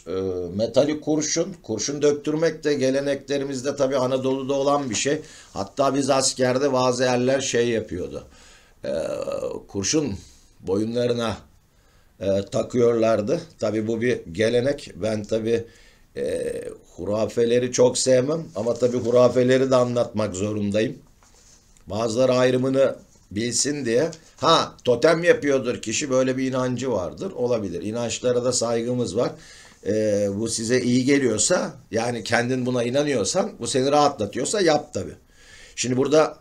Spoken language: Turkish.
döküyoruz. E, metali kurşun. Kurşun döktürmek de geleneklerimizde tabii Anadolu'da olan bir şey. Hatta biz askerde bazı yerler şey yapıyordu. E, kurşun boyunlarına e, takıyorlardı. Tabii bu bir gelenek. Ben tabii hurafeleri çok sevmem ama tabii hurafeleri de anlatmak zorundayım. Bazıları ayrımını bilsin diye. Ha totem yapıyordur kişi böyle bir inancı vardır olabilir. İnançlara da saygımız var e, bu size iyi geliyorsa yani kendin buna inanıyorsan bu seni rahatlatıyorsa yap tabi. Şimdi burada